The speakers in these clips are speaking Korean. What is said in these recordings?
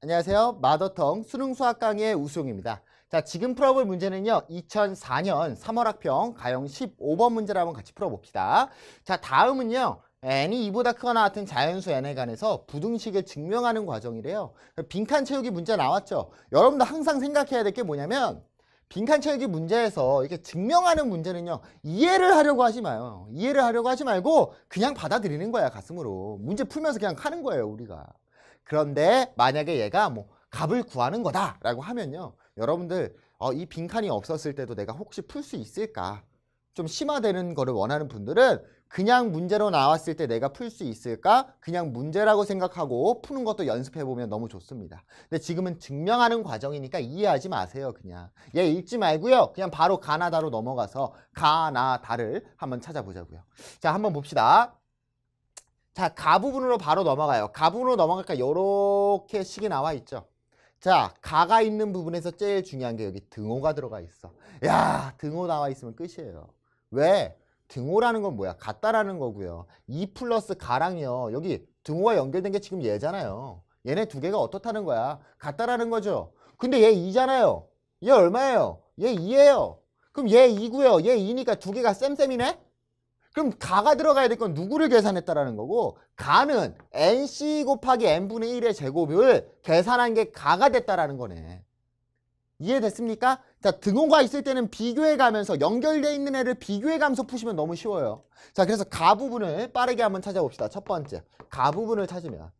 안녕하세요. 마더텅 수능 수학 강의 의 우수용입니다. 자, 지금 풀어볼 문제는요. 2004년 3월 학평 가형 15번 문제를 한번 같이 풀어봅시다. 자, 다음은요. n이 2보다 크거나 같은 자연수 n에 관해서 부등식을 증명하는 과정이래요. 빈칸 채우기 문제 나왔죠. 여러분도 항상 생각해야 될 게 뭐냐면 빈칸 채우기 문제에서 이렇게 증명하는 문제는요 이해를 하려고 하지 마요 이해를 하려고 하지 말고 그냥 받아들이는 거야 가슴으로 문제 풀면서 그냥 하는 거예요 우리가 그런데 만약에 얘가 뭐갑을 구하는 거다라고 하면요. 여러분들 어, 이 빈칸이 없었을 때도 내가 혹시 풀 수 있을까? 좀 심화되는 거를 원하는 분들은 그냥 문제로 나왔을 때 내가 풀 수 있을까? 그냥 문제라고 생각하고 푸는 것도 연습해보면 너무 좋습니다. 근데 지금은 증명하는 과정이니까 이해하지 마세요, 그냥. 얘 읽지 말고요. 그냥 바로 가나다로 넘어가서 가나다를 한번 찾아보자고요. 자, 한번 봅시다. 자, 가부분으로 바로 넘어가요. 가부분으로 넘어갈까? 요렇게 식이 나와 있죠. 자, 가가 있는 부분에서 제일 중요한 게 여기 등호가 들어가 있어. 야, 등호 나와 있으면 끝이에요. 왜? 등호라는 건 뭐야? 같다라는 거고요. 이 플러스 가랑요. 여기 등호와 연결된 게 지금 얘잖아요. 얘네 두 개가 어떻다는 거야? 같다라는 거죠. 근데 얘 2잖아요. 얘 얼마예요? 얘 2예요. 그럼 얘 2고요. 얘 2니까 두 개가 쌤쌤이네? 그럼 가가 들어가야 될 건 누구를 계산했다라는 거고 가는 nc 곱하기 n분의 1의 제곱을 계산한 게 가가 됐다라는 거네. 이해됐습니까? 자, 등호가 있을 때는 비교해 가면서 연결돼 있는 애를 비교해 가면서 푸시면 너무 쉬워요. 자, 그래서 가 부분을 빠르게 한번 찾아봅시다. 첫 번째. 가 부분을 찾으면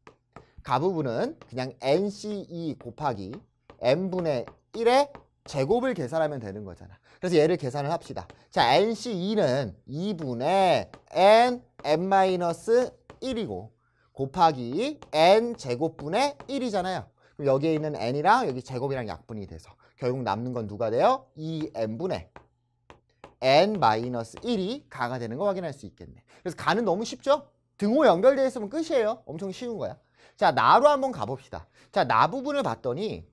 가 부분은 그냥 nc2 곱하기 n분의 1의 제곱을 계산하면 되는 거잖아. 그래서 얘를 계산을 합시다. 자, NC2는 2분의 N, N-1이고 곱하기 N 제곱분의 1이잖아요. 그럼 여기에 있는 N이랑 여기 제곱이랑 약분이 돼서 결국 남는 건 누가 돼요? 2N분의 e N-1이 가가 되는 거 확인할 수 있겠네. 그래서 가는 너무 쉽죠? 등호 연결되어 있으면 끝이에요. 엄청 쉬운 거야. 자, 나로 한번 가봅시다. 자, 나 부분을 봤더니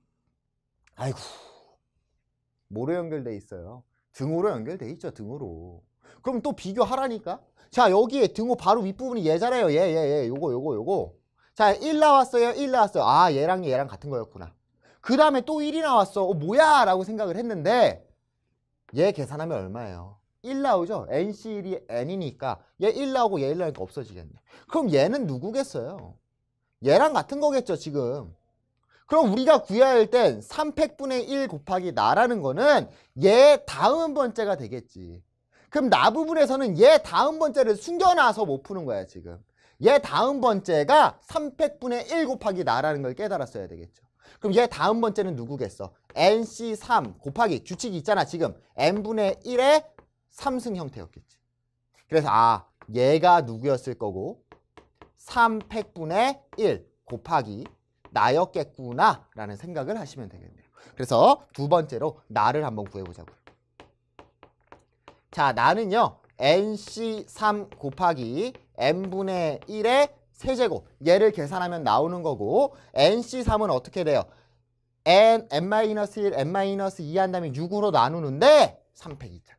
아이고 뭐로 연결돼 있어요? 등호로 연결돼 있죠 등호로 그럼 또 비교하라니까 자 여기에 등호 바로 윗부분이 얘잖아요 얘얘얘 요거 요거 요거 자1 나왔어요 1 나왔어요 아 얘랑 얘랑 같은 거였구나 그 다음에 또 1이 나왔어 어, 뭐야 라고 생각을 했는데 얘 계산하면 얼마예요 1 나오죠 NC1이 N이니까 얘 1 나오고 얘 1 나오니까 없어지겠네 그럼 얘는 누구겠어요 얘랑 같은 거겠죠 지금 그럼 우리가 구해야 할 땐 300분의 1 곱하기 나라는 거는 얘 다음 번째가 되겠지. 그럼 나 부분에서는 얘 다음 번째를 숨겨놔서 못 푸는 거야 지금. 얘 다음 번째가 300분의 1 곱하기 나라는 걸 깨달았어야 되겠죠. 그럼 얘 다음 번째는 누구겠어? NC3 곱하기 규칙이 있잖아 지금 N분의 1의 3승 형태였겠지. 그래서 아 얘가 누구였을 거고 300분의 1 곱하기 나였겠구나라는 생각을 하시면 되겠네요. 그래서 두 번째로 나를 한번 구해보자고요. 자, 나는요. nc3 곱하기 n분의 1의 세제곱 얘를 계산하면 나오는 거고 nc3은 어떻게 돼요? n, n-1, n-2 한 다음에 6으로 나누는데 3팩이 있잖아.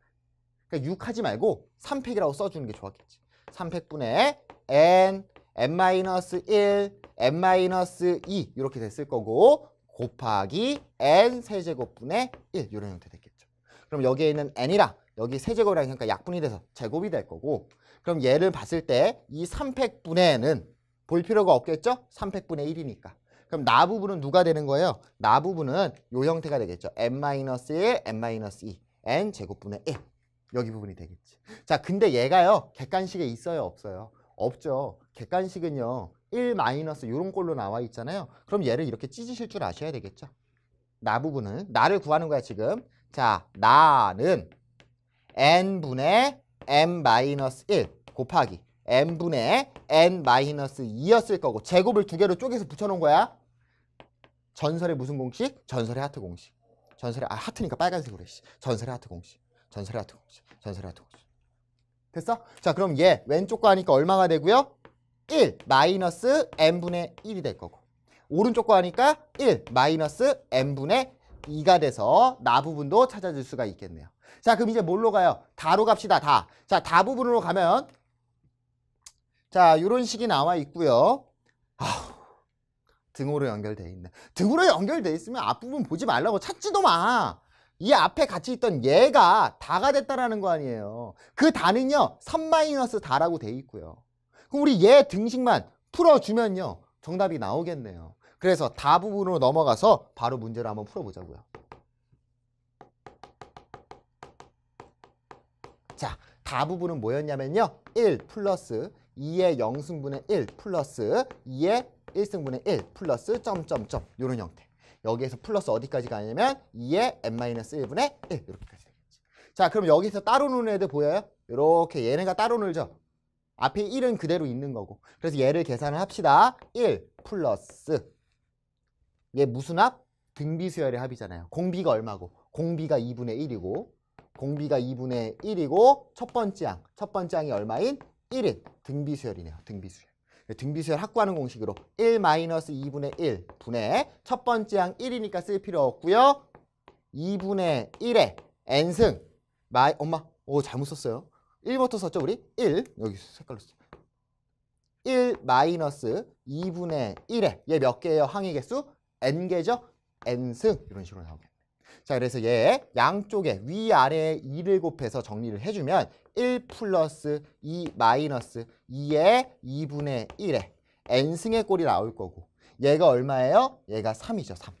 그러니까 6 하지 말고 3팩이라고 써주는 게 좋았겠지. 3팩분의 n m 1 m 2 이렇게 됐을 거고 곱하기 n 세제곱분의 1 이런 형태 됐겠죠. 그럼 여기에 있는 n이랑 여기 세제곱이랑 그러니까 약분이 돼서 제곱이 될 거고 그럼 얘를 봤을 때 이 300분의 n은 볼 필요가 없겠죠? 300분의 1이니까. 그럼 나 부분은 누가 되는 거예요? 나 부분은 요 형태가 되겠죠. m 1 m 2 n 제곱분의 1 여기 부분이 되겠지. 자 근데 얘가요 객관식에 있어요 없어요? 없죠. 객관식은요. 1 마이너스 이런 꼴로 나와 있잖아요. 그럼 얘를 이렇게 찢으실 줄 아셔야 되겠죠. 나 부분은 나를 구하는 거야 지금. 자 나는 n분의 n-1 마이너스 곱하기 n분의 n-2였을 마이너스 거고 제곱을 두 개로 쪼개서 붙여놓은 거야. 전설의 무슨 공식? 전설의 하트 공식. 전설의 아 하트니까 빨간색으로 해. 전설의 하트 공식. 전설의 하트 공식. 전설의 하트 공식. 됐어? 자 그럼 얘 왼쪽 거 하니까 얼마가 되고요? 1 마이너스 n분의 1이 될 거고 오른쪽 거 하니까 1 마이너스 n분의 2가 돼서 나 부분도 찾아줄 수가 있겠네요. 자 그럼 이제 뭘로 가요? 다로 갑시다 다. 자 다 부분으로 가면 자 이런 식이 나와 있고요. 아우, 등으로연결되어 있네. 등으로연결되어 있으면 앞부분 보지 말라고 찾지도 마. 이 앞에 같이 있던 얘가 다가 됐다라는 거 아니에요. 그 다는요. 3-다라고 돼 있고요. 그럼 우리 얘 등식만 풀어주면요. 정답이 나오겠네요. 그래서 다 부분으로 넘어가서 바로 문제를 한번 풀어보자고요. 자, 다 부분은 뭐였냐면요. 1 플러스 2의 0승분의 1 플러스 2의 1승분의 1 플러스 점점점 이런 형태. 여기에서 플러스 어디까지 가냐면 2의 n-1분의 1 이렇게까지 되겠지. 자 그럼 여기서 따로 노는 애들 보여요? 이렇게 얘네가 따로 놀죠. 앞에 1은 그대로 있는 거고 그래서 얘를 계산을 합시다. 1 플러스 얘 무슨 합? 등비수열의 합이잖아요. 공비가 얼마고 공비가 2분의 1이고 공비가 2분의 1이고 첫 번째 항, 첫 번째 항이 얼마인? 1인 등비수열이네요. 등비수열. 등비수열 확구하는 공식으로 1 마이너스 2분의 1 분의 첫 번째 항 1이니까 쓸 필요 없고요. 2분의 1의 n승 마이 엄마 오 잘못 썼어요. 1부터 썼죠 우리? 1 여기 색깔로 썼죠. 1 마이너스 2분의 1에 얘 몇 개예요? 항의 개수? n개죠? n승 이런 식으로 나오게 자, 그래서 얘 양쪽에 위아래에 2를 곱해서 정리를 해주면 1 플러스 2 마이너스 2의 2분의 1에 n승의 꼴이 나올 거고 얘가 얼마예요? 얘가 3이죠, 3.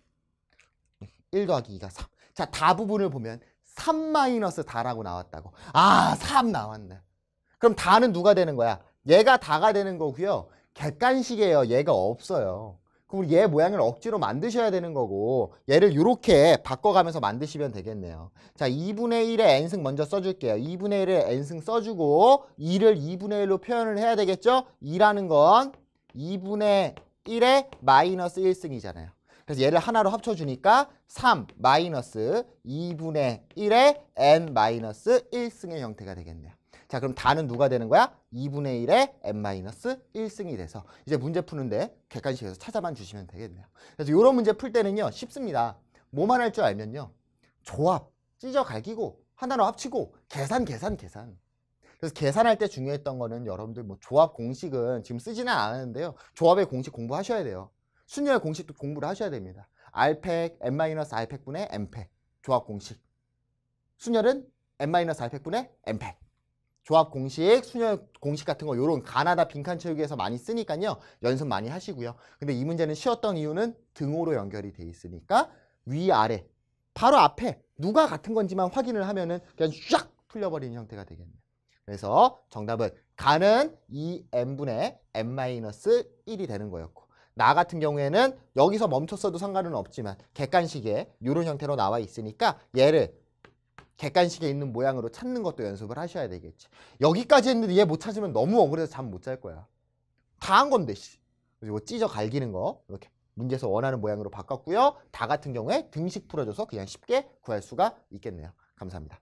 1 더하기 2가 3. 자, 다 부분을 보면 3 마이너스 다라고 나왔다고. 아, 3 나왔네. 그럼 다는 누가 되는 거야? 얘가 다가 되는 거고요. 객관식이에요. 얘가 없어요. 그럼 얘 모양을 억지로 만드셔야 되는 거고 얘를 이렇게 바꿔가면서 만드시면 되겠네요. 자 2분의 1의 n승 먼저 써줄게요. 2분의 1의 n승 써주고 2를 2분의 1로 표현을 해야 되겠죠? 2라는 건 2분의 1의 마이너스 1승이잖아요. 그래서 얘를 하나로 합쳐주니까 3 마이너스 2분의 1의 n 마이너스 1승의 형태가 되겠네요. 자 그럼 다는 누가 되는 거야? 2분의 1에 n-1승이 돼서 이제 문제 푸는데 객관식에서 찾아만 주시면 되겠네요. 그래서 이런 문제 풀 때는요. 쉽습니다. 뭐만 할 줄 알면요. 조합, 찢어 갈기고 하나로 합치고 계산, 계산, 계산. 그래서 계산할 때 중요했던 거는 여러분들 뭐 조합 공식은 지금 쓰지는 않았는데요. 조합의 공식 공부하셔야 돼요. 순열 공식도 공부를 하셔야 됩니다. 알팩, n-알팩분의 n팩, 조합 공식. 순열은 n-알팩분의 n팩. 조합 공식, 수년 공식 같은 거 요런 가나다 빈칸 채우기에서 많이 쓰니까요. 연습 많이 하시고요. 근데 이 문제는 쉬웠던 이유는 등호로 연결이 돼 있으니까 위아래 바로 앞에 누가 같은 건지만 확인을 하면은 그냥 쫙 풀려버리는 형태가 되겠네요. 그래서 정답은 가는 이 n 분의 n-1이 되는 거였고 나 같은 경우에는 여기서 멈췄어도 상관은 없지만 객관식에 이런 형태로 나와 있으니까 얘를 객관식에 있는 모양으로 찾는 것도 연습을 하셔야 되겠지. 여기까지 했는데 얘 못 찾으면 너무 억울해서 잠 못 잘 거야. 다 한 건데, 씨. 그리고 찢어 갈기는 거, 이렇게 문제에서 원하는 모양으로 바꿨고요. 다 같은 경우에 등식 풀어줘서 그냥 쉽게 구할 수가 있겠네요. 감사합니다.